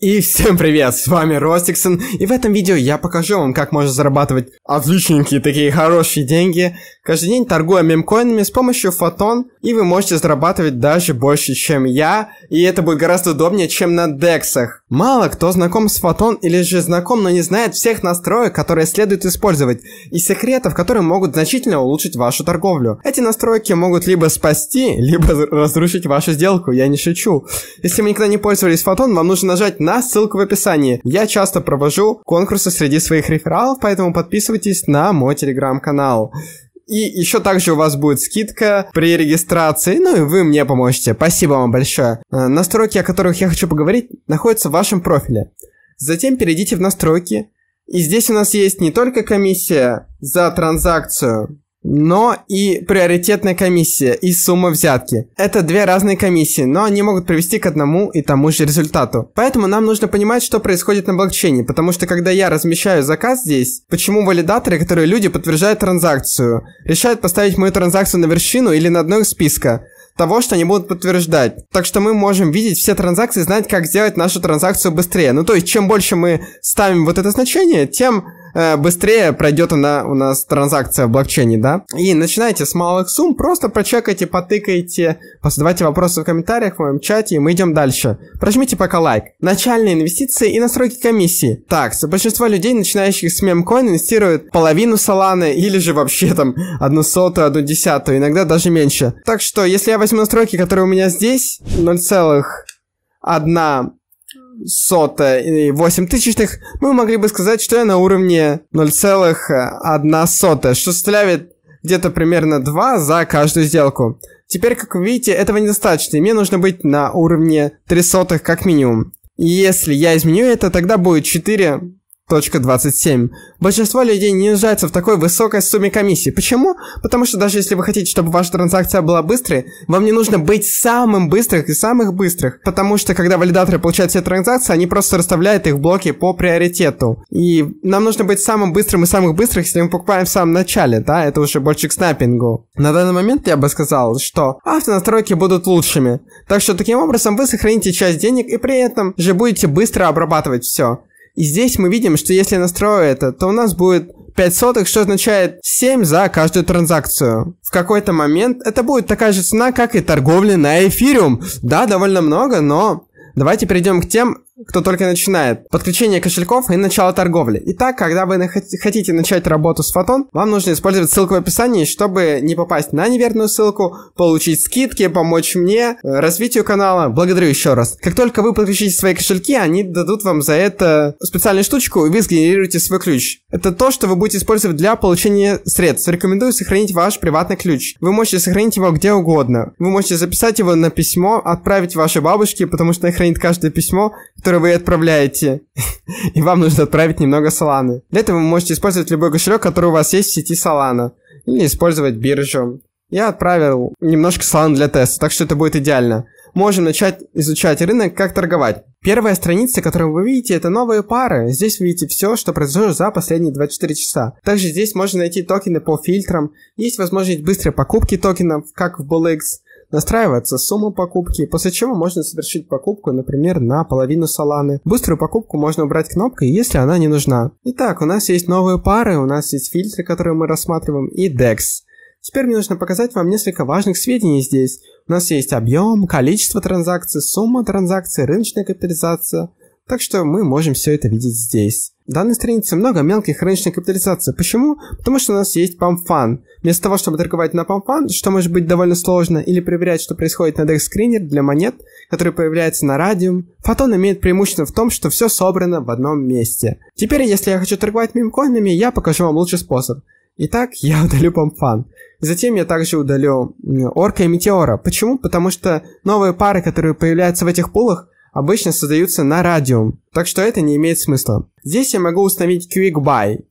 И всем привет, с вами Ростиксон, и в этом видео я покажу вам, как можно зарабатывать отличненькие такие хорошие деньги, каждый день торгуя мемкоинами с помощью фотон, и вы можете зарабатывать даже больше, чем я, и это будет гораздо удобнее, чем на дексах. Мало кто знаком с фотон или же знаком, но не знает всех настроек, которые следует использовать, и секретов, которые могут значительно улучшить вашу торговлю. Эти настройки могут либо спасти, либо разрушить вашу сделку, я не шучу. Если вы никогда не пользовались фотон, вам нужно нажать на ссылку в описании. Я часто провожу конкурсы среди своих рефералов, поэтому подписывайтесь на мой телеграм-канал. И еще также у вас будет скидка при регистрации, ну и вы мне поможете. Спасибо вам большое. Э, настройки, о которых я хочу поговорить, находятся в вашем профиле. Затем перейдите в настройки. И здесь у нас есть не только комиссия за транзакцию, но и приоритетная комиссия и сумма взятки. Это две разные комиссии, но они могут привести к одному и тому же результату. Поэтому нам нужно понимать, что происходит на блокчейне, потому что когда я размещаю заказ здесь, почему валидаторы, которые люди подтверждают транзакцию, решают поставить мою транзакцию на вершину или на одной из списка, того, что они будут подтверждать. Так что мы можем видеть все транзакции, знать, как сделать нашу транзакцию быстрее. Ну, то есть, чем больше мы ставим вот это значение, тем Э, быстрее пройдет она у нас транзакция в блокчейне, да? И начинайте с малых сумм, просто прочекайте, потыкайте, задавайте вопросы в комментариях в моем чате, и мы идем дальше. Прожмите пока лайк. Начальные инвестиции и настройки комиссии. Так, большинство людей, начинающих с мемкоин, инвестируют половину саланы или же вообще там одну сотую, одну десятую, иногда даже меньше. Так что, если я возьму настройки, которые у меня здесь, 0,1 сотая и восемь тысячных, мы могли бы сказать, что я на уровне 0,1 э, сотая, что составляет где-то примерно 2 за каждую сделку. Теперь, как вы видите, этого недостаточно, и мне нужно быть на уровне 3 сотых как минимум. И если я изменю это, тогда будет 4 Точка 27. Большинство людей не нуждается в такой высокой сумме комиссии. Почему? Потому что даже если вы хотите, чтобы ваша транзакция была быстрой, вам не нужно быть самым быстрым и самых быстрых. Потому что когда валидаторы получают все транзакции, они просто расставляют их в блоки по приоритету. И нам нужно быть самым быстрым и самых быстрых, если мы покупаем в самом начале, да, это уже больше к снаппингу. На данный момент я бы сказал, что автонастройки будут лучшими. Так что таким образом вы сохраните часть денег и при этом же будете быстро обрабатывать все. И здесь мы видим, что если настрою это, то у нас будет 5 сотых, что означает 7 за каждую транзакцию. В какой-то момент это будет такая же цена, как и торговли на эфириум. Да, довольно много, но давайте перейдем к тем, кто только начинает. Подключение кошельков и начало торговли. Итак, когда вы хотите начать работу с Фотон, вам нужно использовать ссылку в описании, чтобы не попасть на неверную ссылку, получить скидки, помочь мне, э, развитию канала. Благодарю еще раз. Как только вы подключите свои кошельки, они дадут вам за это специальную штучку, и вы сгенерируете свой ключ. Это то, что вы будете использовать для получения средств. Рекомендую сохранить ваш приватный ключ. Вы можете сохранить его где угодно. Вы можете записать его на письмо, отправить вашей бабушке, потому что она хранит каждое письмо, которые вы отправляете, и вам нужно отправить немного соланы Для этого вы можете использовать любой кошелек, который у вас есть в сети солана или использовать биржу. Я отправил немножко Solana для теста, так что это будет идеально. Можем начать изучать рынок, как торговать. Первая страница, которую вы видите, это новые пары. Здесь вы видите все, что произошло за последние 24 часа. Также здесь можно найти токены по фильтрам. Есть возможность быстрой покупки токенов, как в BullX, настраивается сумма покупки, после чего можно совершить покупку, например, на половину саланы. Быструю покупку можно убрать кнопкой, если она не нужна. Итак, у нас есть новые пары, у нас есть фильтры, которые мы рассматриваем, и DEX. Теперь мне нужно показать вам несколько важных сведений здесь. У нас есть объем, количество транзакций, сумма транзакций, рыночная капитализация, так что мы можем все это видеть здесь. В данной странице много мелких рыночной капитализации. Почему? Потому что у нас есть памфан. Вместо того, чтобы торговать на памфан, что может быть довольно сложно, или проверять, что происходит на декскринер для монет, который появляется на радиум, фотон имеет преимущество в том, что все собрано в одном месте. Теперь, если я хочу торговать мемкоинами, я покажу вам лучший способ. Итак, я удалю памфан. Затем я также удалю э, Орка и Метеора. Почему? Потому что новые пары, которые появляются в этих пулах, обычно создаются на радиум, так что это не имеет смысла. Здесь я могу установить Quick Buy.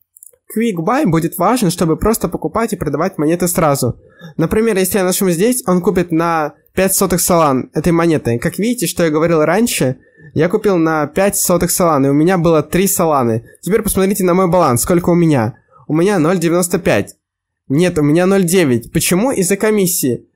Quick Buy будет важен, чтобы просто покупать и продавать монеты сразу. Например, если я нажму здесь, он купит на 5 сотых салан этой монеты. Как видите, что я говорил раньше, я купил на 5 сотых салан, и у меня было 3 саланы. Теперь посмотрите на мой баланс, сколько у меня. У меня 0,95. Нет, у меня 0,9. Почему? Из-за комиссии.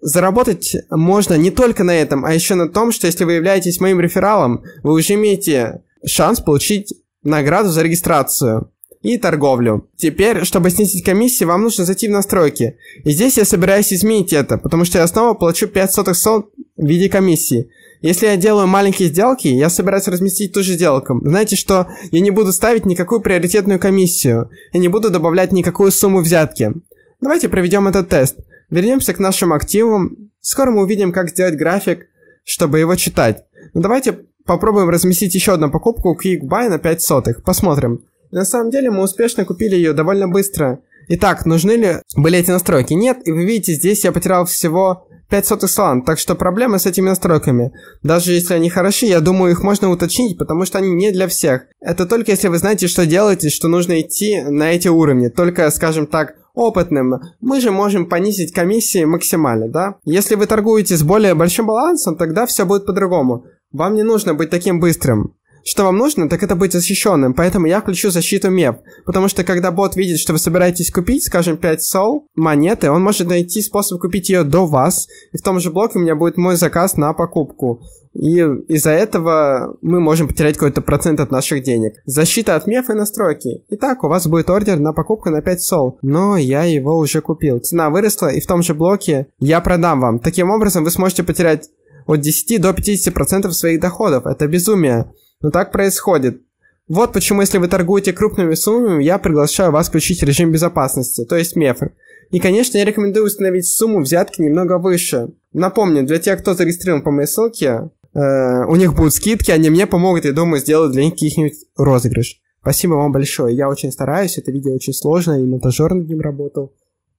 Заработать можно не только на этом, а еще на том, что если вы являетесь моим рефералом, вы уже имеете шанс получить награду за регистрацию и торговлю. Теперь, чтобы снизить комиссии, вам нужно зайти в настройки. И здесь я собираюсь изменить это, потому что я снова получу 5 сотых сот в виде комиссии. Если я делаю маленькие сделки, я собираюсь разместить ту же сделку. Знаете, что я не буду ставить никакую приоритетную комиссию. Я не буду добавлять никакую сумму взятки. Давайте проведем этот тест. Вернемся к нашим активам. Скоро мы увидим, как сделать график, чтобы его читать. Но ну, давайте попробуем разместить еще одну покупку QuickBuy на 5 сотых. Посмотрим. На самом деле мы успешно купили ее довольно быстро. Итак, нужны ли были эти настройки? Нет, и вы видите, здесь я потерял всего сотых слан, так что проблемы с этими настройками. Даже если они хороши, я думаю, их можно уточнить, потому что они не для всех. Это только если вы знаете, что делаете, что нужно идти на эти уровни. Только, скажем так, опытным, мы же можем понизить комиссии максимально, да? Если вы торгуете с более большим балансом, тогда все будет по-другому. Вам не нужно быть таким быстрым что вам нужно, так это быть защищенным, поэтому я включу защиту меп. Потому что когда бот видит, что вы собираетесь купить, скажем, 5 сол, монеты, он может найти способ купить ее до вас, и в том же блоке у меня будет мой заказ на покупку. И из-за этого мы можем потерять какой-то процент от наших денег. Защита от меф и настройки. Итак, у вас будет ордер на покупку на 5 сол. Но я его уже купил. Цена выросла, и в том же блоке я продам вам. Таким образом, вы сможете потерять от 10 до 50% своих доходов. Это безумие. Но ну, так происходит. Вот почему, если вы торгуете крупными суммами, я приглашаю вас включить режим безопасности, то есть мефр. И, конечно, я рекомендую установить сумму взятки немного выше. Напомню, для тех, кто зарегистрирован по моей ссылке, э, у них будут скидки, они мне помогут, я думаю, сделать для них каких-нибудь розыгрыш. Спасибо вам большое, я очень стараюсь, это видео очень сложно, и монтажер над ним работал.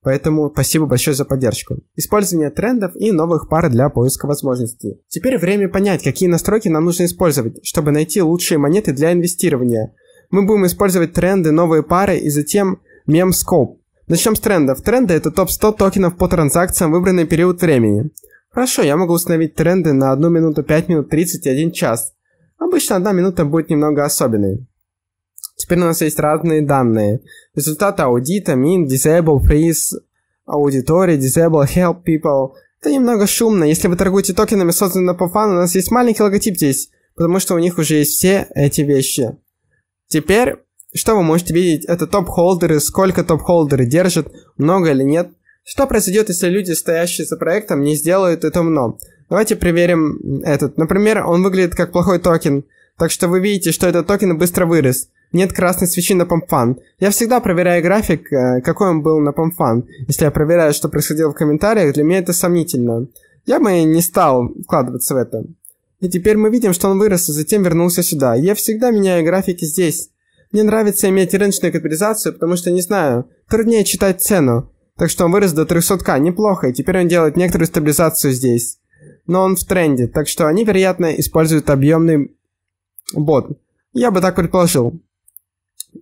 Поэтому спасибо большое за поддержку. Использование трендов и новых пар для поиска возможностей. Теперь время понять, какие настройки нам нужно использовать, чтобы найти лучшие монеты для инвестирования. Мы будем использовать тренды, новые пары и затем мемскоп. Начнем с трендов. Тренды — это топ-100 токенов по транзакциям в выбранный период времени. Хорошо, я могу установить тренды на 1 минуту, 5 минут, и 31 час. Обычно 1 минута будет немного особенной. Теперь у нас есть разные данные. Результаты аудита, mean, disable, freeze, аудитория, disable, help people. Это немного шумно. Если вы торгуете токенами, созданными по фану, у нас есть маленький логотип здесь, потому что у них уже есть все эти вещи. Теперь, что вы можете видеть, это топ-холдеры, сколько топ-холдеры держат, много или нет. Что произойдет, если люди, стоящие за проектом, не сделают это умно? Давайте проверим этот. Например, он выглядит как плохой токен, так что вы видите, что этот токен быстро вырос нет красной свечи на помфан. Я всегда проверяю график, э, какой он был на помфан. Если я проверяю, что происходило в комментариях, для меня это сомнительно. Я бы не стал вкладываться в это. И теперь мы видим, что он вырос, а затем вернулся сюда. Я всегда меняю графики здесь. Мне нравится иметь рыночную капитализацию, потому что, не знаю, труднее читать цену. Так что он вырос до 300к, неплохо, и теперь он делает некоторую стабилизацию здесь. Но он в тренде, так что они, вероятно, используют объемный бот. Я бы так предположил.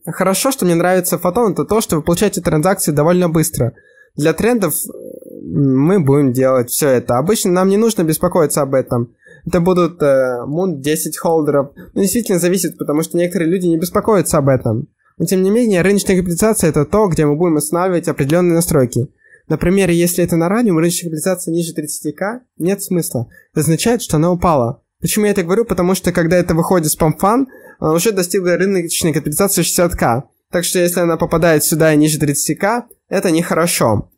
Хорошо, что мне нравится фотон, это то, что вы получаете транзакции довольно быстро. Для трендов мы будем делать все это. Обычно нам не нужно беспокоиться об этом. Это будут э, Moon 10 холдеров. Ну, действительно зависит, потому что некоторые люди не беспокоятся об этом. Но, тем не менее, рыночная капитализация — это то, где мы будем устанавливать определенные настройки. Например, если это на радиум, рыночная капитализация ниже 30к, нет смысла. Это означает, что она упала. Почему я это говорю? Потому что, когда это выходит спамфан, э, уже достигла рыночной капитализации 60к. Так что, если она попадает сюда и ниже 30к, это нехорошо.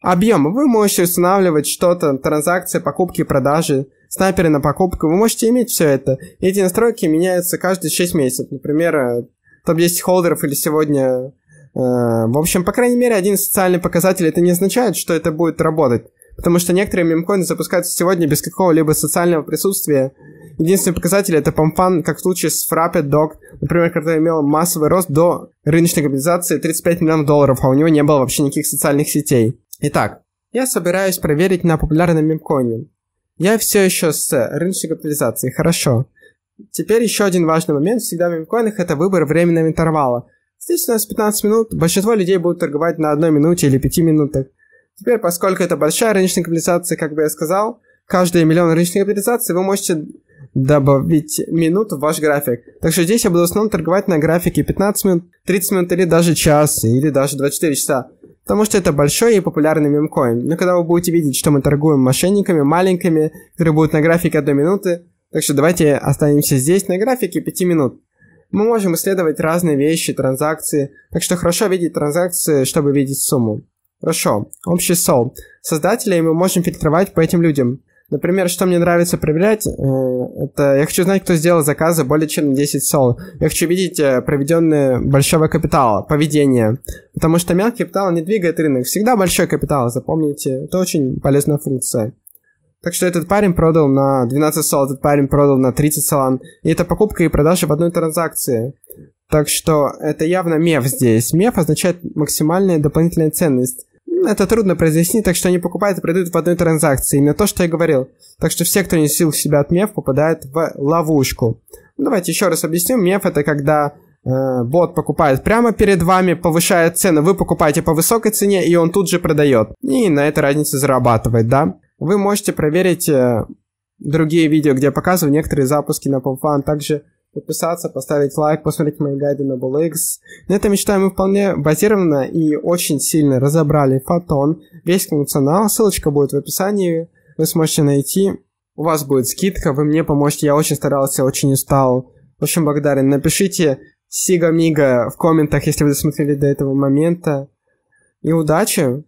Объем. Вы можете устанавливать что-то, транзакции, покупки, продажи, снайперы на покупку. Вы можете иметь все это. эти настройки меняются каждые 6 месяцев. Например, э, топ-10 холдеров или сегодня э, в общем, по крайней мере, один социальный показатель, это не означает, что это будет работать потому что некоторые мемкоины запускаются сегодня без какого-либо социального присутствия. Единственный показатель — это помпан, как в случае с Frapped Dog, например, который имел массовый рост до рыночной капитализации 35 миллионов долларов, а у него не было вообще никаких социальных сетей. Итак, я собираюсь проверить на популярном мемкоине. Я все еще с рыночной капитализацией, хорошо. Теперь еще один важный момент всегда в мемкоинах – это выбор временного интервала. Здесь у нас 15 минут, большинство людей будут торговать на 1 минуте или 5 минутах. Теперь, поскольку это большая рыночная капитализация, как бы я сказал, каждые миллион рыночной капитализации вы можете добавить минут в ваш график. Так что здесь я буду в основном торговать на графике 15 минут, 30 минут или даже час, или даже 24 часа. Потому что это большой и популярный мемкоин. Но когда вы будете видеть, что мы торгуем мошенниками, маленькими, которые будут на графике 1 минуты, так что давайте останемся здесь на графике 5 минут. Мы можем исследовать разные вещи, транзакции, так что хорошо видеть транзакции, чтобы видеть сумму. Хорошо, общий сол. Создателей мы можем фильтровать по этим людям. Например, что мне нравится проверять, э, это я хочу знать, кто сделал заказы более чем на 10 сол. Я хочу видеть э, проведенные большого капитала, поведение. Потому что мелкий капитал не двигает рынок. Всегда большой капитал, запомните. Это очень полезная функция. Так что этот парень продал на 12 сол, этот парень продал на 30 солан. И это покупка и продажа в одной транзакции. Так что это явно меф здесь. Меф означает максимальная дополнительная ценность это трудно произнести, так что они покупают и продают в одной транзакции. Именно то, что я говорил. Так что все, кто не сил в себя от меф, попадают в ловушку. Ну, давайте еще раз объясню. Меф это когда э, бот покупает прямо перед вами, повышает цену, вы покупаете по высокой цене, и он тут же продает. И на этой разнице зарабатывает, да? Вы можете проверить э, другие видео, где я показываю некоторые запуски на PomFan, также подписаться, поставить лайк, посмотреть мои гайды на BLX. На этом, я считаю, мы вполне базированно и очень сильно разобрали фотон, весь функционал. Ссылочка будет в описании, вы сможете найти. У вас будет скидка, вы мне поможете, я очень старался, очень устал. В общем, благодарен. Напишите Сига Мига в комментах, если вы досмотрели до этого момента. И удачи!